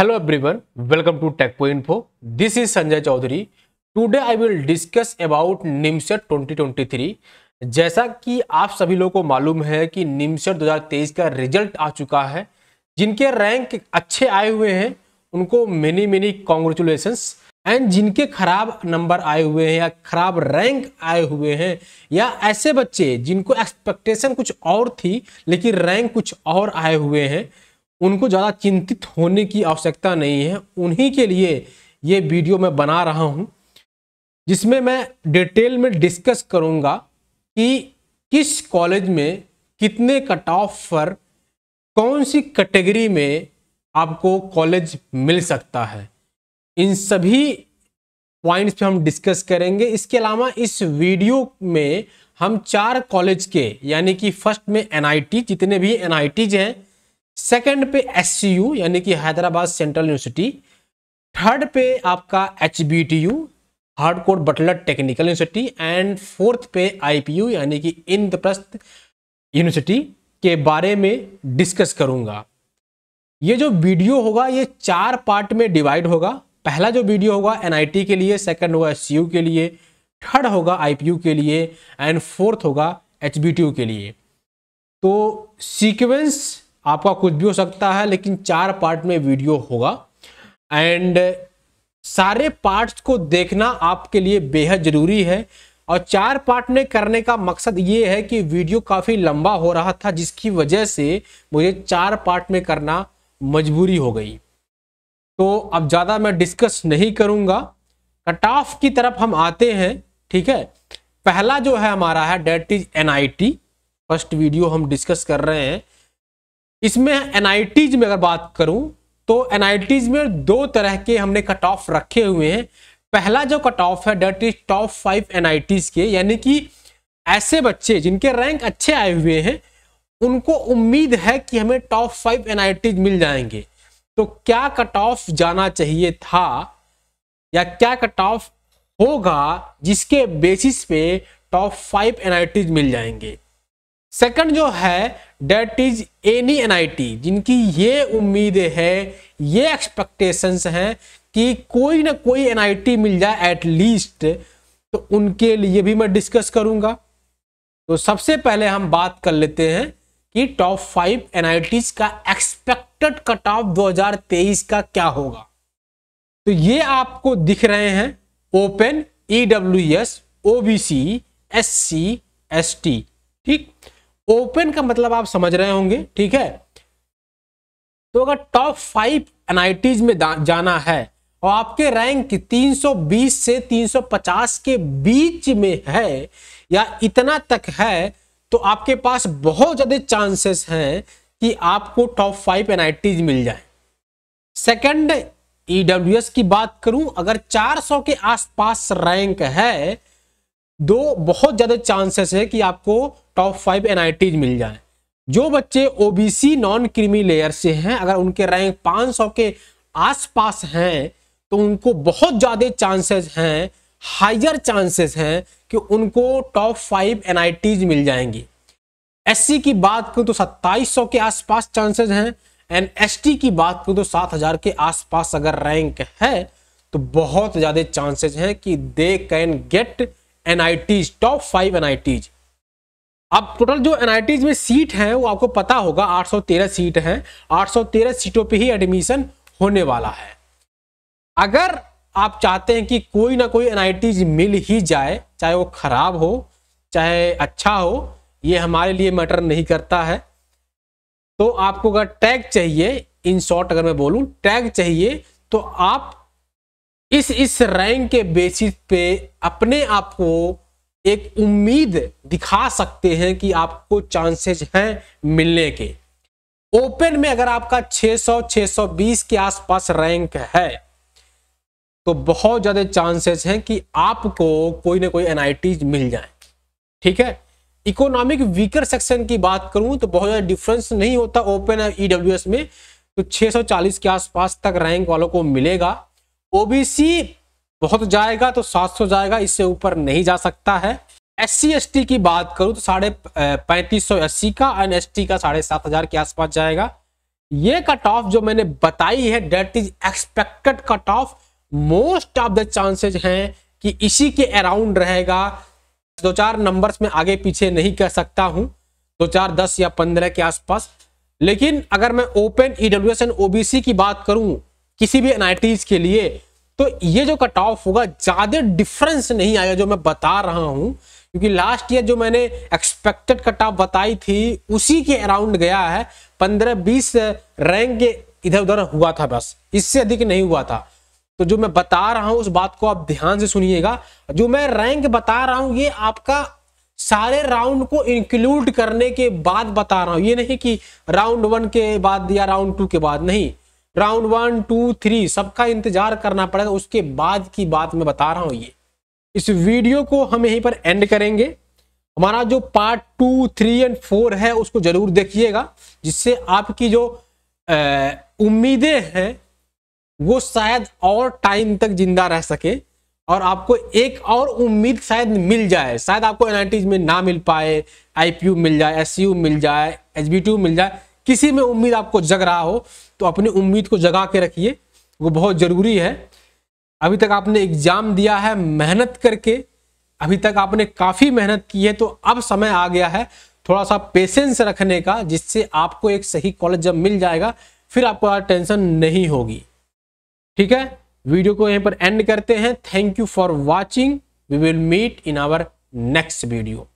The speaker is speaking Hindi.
Hello welcome to tech TechPo Info. This is Sanjay Chaudhary today I will discuss about NIMSET 2023. जैसा कि आप सभी लोगों को मालूम है कि NIMSET 2023 का रिजल्ट आ चुका है जिनके रैंक अच्छे आए हुए हैं उनको मेनी मेनी कॉन्ग्रेचुलेसन्स एंड जिनके खराब नंबर आए हुए हैं या खराब रैंक आए हुए हैं या ऐसे बच्चे जिनको एक्सपेक्टेशन कुछ और थी लेकिन रैंक कुछ और आए हुए हैं उनको ज़्यादा चिंतित होने की आवश्यकता नहीं है उन्हीं के लिए ये वीडियो मैं बना रहा हूँ जिसमें मैं डिटेल में डिस्कस करूँगा कि किस कॉलेज में कितने कट ऑफ पर कौन सी कैटेगरी में आपको कॉलेज मिल सकता है इन सभी पॉइंट्स पे हम डिस्कस करेंगे इसके अलावा इस वीडियो में हम चार कॉलेज के यानी कि फर्स्ट में एनआईटी जितने भी एनआईटीज हैं सेकंड पे एस यानी कि हैदराबाद सेंट्रल यूनिवर्सिटी थर्ड पे आपका H B T U Harcourt Butler technical university and fourth पे यू यानी कि इंद्रप्रस्थ यूनिवर्सिटी के बारे में डिस्कस करूंगा ये जो वीडियो होगा ये चार पार्ट में डिवाइड होगा पहला जो वीडियो होगा एनआईटी के लिए सेकंड होगा एस के लिए थर्ड होगा आईपीयू के लिए एंड फोर्थ होगा एच के लिए तो सीक्वेंस आपका कुछ भी हो सकता है लेकिन चार पार्ट में वीडियो होगा एंड सारे पार्ट्स को देखना आपके लिए बेहद ज़रूरी है और चार पार्ट में करने का मकसद ये है कि वीडियो काफ़ी लंबा हो रहा था जिसकी वजह से मुझे चार पार्ट में करना मजबूरी हो गई तो अब ज़्यादा मैं डिस्कस नहीं करूँगा कट ऑफ की तरफ हम आते हैं ठीक है पहला जो है हमारा है that is in first video हम डिस्कस कर रहे हैं इसमें एनआईटीज में अगर बात करूं तो एनआईटीज में दो तरह के हमने कट ऑफ रखे हुए हैं पहला जो कट ऑफ है that is top five NITs के यानी कि ऐसे बच्चे जिनके रैंक अच्छे आए हुए हैं उनको उम्मीद है कि हमें टॉप फाइव एनआईटीज मिल जाएंगे तो क्या कट ऑफ जाना चाहिए था या क्या कट ऑफ होगा जिसके बेसिस पे टॉप फाइव एनआईटीज मिल जाएंगे सेकंड जो है डेट इज एनी एनआईटी जिनकी ये उम्मीद है ये एक्सपेक्टेशंस हैं कि कोई ना कोई एनआईटी मिल जाए एट लीस्ट तो उनके लिए भी मैं डिस्कस करूंगा तो सबसे पहले हम बात कर लेते हैं कि टॉप फाइव एनआईटीज का एक्सपेक्टेड कट ऑफ दो का क्या होगा तो ये आपको दिख रहे हैं open EWS C S C ST ठीक ओपन का मतलब आप समझ रहे होंगे ठीक है तो अगर टॉप फाइव एनआईटीज में जाना है और आपके रैंक 320 से 350 के बीच में है या इतना तक है तो आपके पास बहुत ज्यादा चांसेस हैं कि आपको टॉप फाइव एनआईटीज मिल जाए सेकंड ईडब्ल्यूएस की बात करूं अगर 400 के आसपास रैंक है दो बहुत ज़्यादा चांसेस है कि आपको टॉप फाइव एन मिल जाए जो बच्चे ओबीसी नॉन क्रीमी लेयर से हैं अगर उनके रैंक 500 के आसपास हैं तो उनको बहुत ज़्यादा चांसेस हैं हाइजर चांसेस हैं कि उनको टॉप फाइव एन मिल जाएंगी एससी की बात करूँ तो 2700 के आसपास चांसेस हैं एंड एसटी की बात करूँ तो 7000 के आसपास अगर रैंक है तो बहुत ज़्यादा चांसेस हैं कि they can get NITs top five NITs अब टोटल जो एनआईटीज में सीट है वो आपको पता होगा 813 सीट है 813 सीटों पे ही एडमिशन होने वाला है अगर आप चाहते हैं कि कोई ना कोई एनआईटीज मिल ही जाए चाहे वो खराब हो चाहे अच्छा हो ये हमारे लिए मैटर नहीं करता है तो आपको अगर टैग चाहिए इन शॉर्ट अगर मैं बोलूं टैग चाहिए तो आप इस इस रैंक के बेसिस पे अपने आप को एक उम्मीद दिखा सकते हैं कि आपको चांसेस हैं मिलने के ओपन में अगर आपका 600 620 के आसपास रैंक है तो बहुत ज्यादा चांसेस हैं कि आपको कोई ना कोई एनआईटी मिल जाए ठीक है इकोनॉमिक वीकर सेक्शन की बात करूं तो बहुत ज्यादा डिफरेंस नहीं होता ओपन ईडब्ल्यूएस e में तो 640 के आसपास तक रैंक वालों को मिलेगा ओबीसी बहुत जाएगा तो 700 जाएगा इससे ऊपर नहीं जा सकता है एस सी की बात करूं तो साढ़े पैंतीस सौ अस्सी का एन एस टी का साढ़े सात हजार के आसपास जाएगा ये कट ऑफ जो मैंने बताई है that is expected cut off most of the chances हैं कि इसी के अराउंड रहेगा दो चार नंबर्स में आगे पीछे नहीं कर सकता हूं दो चार दस या पंद्रह के आसपास लेकिन अगर मैं open EWS and OBC की बात करूं किसी भी एनआईटीज के लिए तो ये जो कट ऑफ होगा ज़्यादा डिफरेंस नहीं आया जो मैं बता रहा हूँ क्योंकि लास्ट ईयर जो मैंने एक्सपेक्टेड कट ऑफ बताई थी उसी के अराउंड गया है पंद्रह बीस रैंक के इधर उधर हुआ था बस इससे अधिक नहीं हुआ था तो जो मैं बता रहा हूं उस बात को आप ध्यान से सुनिएगा जो मैं रैंक बता रहा हूं ये आपका सारे राउंड को इंक्लूड करने के बाद बता रहा हूं ये नहीं कि राउंड वन के बाद या राउंड टू के बाद नहीं राउंड वन टू थ्री सबका इंतजार करना पड़ेगा उसके बाद की बात मैं बता रहा हूं ये इस वीडियो को हम यहीं पर एंड करेंगे हमारा जो part two three and four है उसको जरूर देखिएगा जिससे आपकी जो उम्मीदें हैं वो शायद और टाइम तक जिंदा रह सके और आपको एक और उम्मीद शायद मिल जाए शायद आपको एन में ना मिल पाए आई मिल जाए एस e मिल जाए एच मिल जाए किसी में उम्मीद आपको जग रहा हो तो अपनी उम्मीद को जगा के रखिए वो बहुत ज़रूरी है अभी तक आपने एग्ज़ाम दिया है मेहनत करके अभी तक आपने काफ़ी मेहनत की है तो अब समय आ गया है थोड़ा सा पेशेंस रखने का जिससे आपको एक सही कॉलेज जब मिल जाएगा फिर आपको टेंशन नहीं होगी ठीक है वीडियो को यहीं पर एंड करते हैं thank you for watching we will meet in our next video